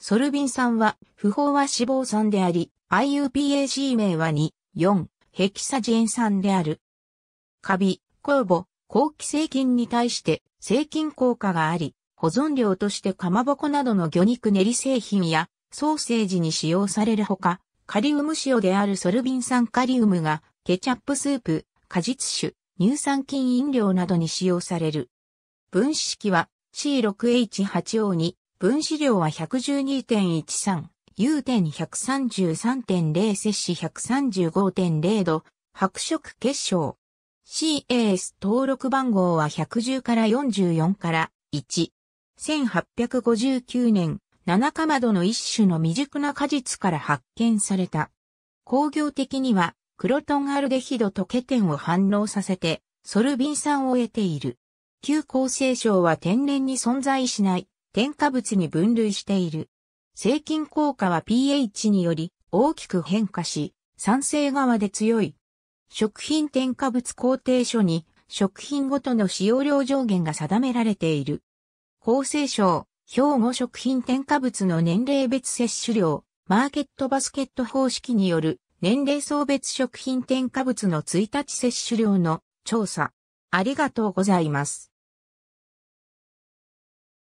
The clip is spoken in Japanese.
ソルビン酸は、不飽和脂肪酸であり、IUPAC 名は2、4、ヘキサジエン酸である。カビ、酵母、後期生菌に対して、生菌効果があり、保存料としてかまぼこなどの魚肉練り製品や、ソーセージに使用されるほか、カリウム塩であるソルビン酸カリウムが、ケチャップスープ、果実酒、乳酸菌飲料などに使用される。分子式は C6H8O2 分子量は112.13、点1 3 3 0摂氏135.0度、白色結晶。CAS 登録番号は110から44から1。1859年、七かまどの一種の未熟な果実から発見された。工業的には、クロトンアルデヒドとケテンを反応させて、ソルビン酸を得ている。旧厚生省は天然に存在しない添加物に分類している。製菌効果は pH により大きく変化し、酸性側で強い。食品添加物工程書に食品ごとの使用量上限が定められている。厚生省、兵庫食品添加物の年齢別摂取量、マーケットバスケット方式による年齢層別食品添加物の1日摂取量の調査。ありがとうございます。